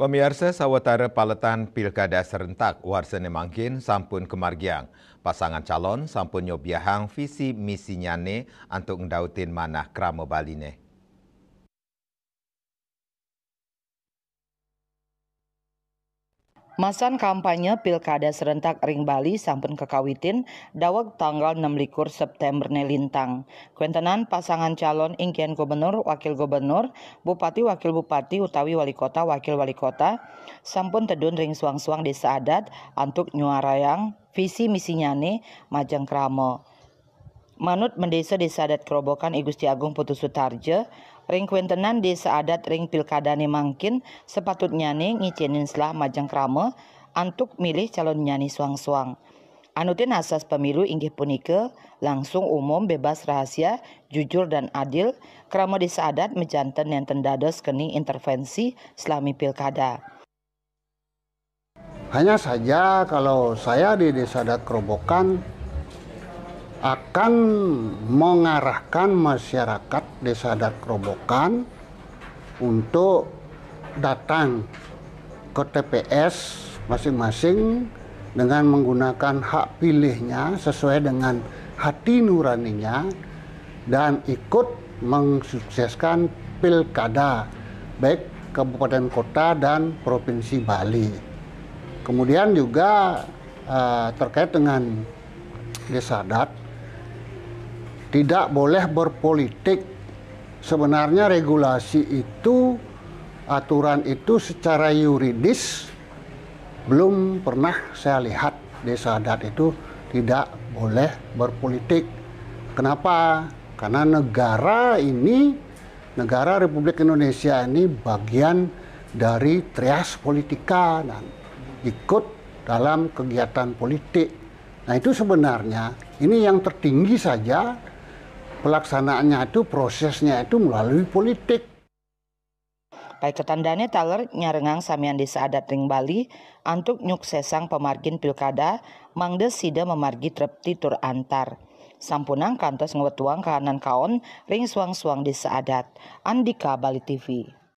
Pemirsa sawatara paletan pilkada serentak warsa mangkin sampun kemargiang. Pasangan calon sampun nyobiahang visi misinya ne untuk ndautin manah krama baline. Masan kampanye Pilkada Serentak Ring Bali sampun kekawitin dawak tanggal 6 likur September nelintang. Kuentenan pasangan calon ingkian gubernur, wakil gubernur, bupati, wakil bupati, utawi wali kota, wakil wali kota, sampun tedun ring suang-suang desa adat antuk nyuarayang visi misi nyane majang kramo. Manut mendesa desa adat Kerobokan Igusti Agung Putus Sutarje, Ring kuintenan di seadat ring pilkada ni mangkin sepatutnya nih ngicinin selah majang krama antuk milih calon nyani suang-suang. Anutin asas pemilu inggih punike langsung umum bebas rahasia jujur dan adil krama seadat mejanten yang tendados kening intervensi selami pilkada. Hanya saja kalau saya di desa adat Kerobokan akan mengarahkan masyarakat desa adat Kerobokan untuk datang ke TPS masing-masing dengan menggunakan hak pilihnya sesuai dengan hati nuraninya dan ikut mensukseskan pilkada baik kabupaten kota dan provinsi Bali. Kemudian juga eh, terkait dengan desa adat tidak boleh berpolitik. Sebenarnya regulasi itu, aturan itu secara yuridis belum pernah saya lihat desa adat itu tidak boleh berpolitik. Kenapa? Karena negara ini, negara Republik Indonesia ini bagian dari trias politika dan ikut dalam kegiatan politik. Nah itu sebenarnya ini yang tertinggi saja pelaksanaannya itu prosesnya itu melalui politik. Pai taler nyarengang samian desa adat ring Bali antuk nyuk sesang pemargin pilkada mangde sida memargi trepti tur antar. Sampunang kantos ngewetuang kahanan kaon ring suang-suang desa adat. Andika Bali TV.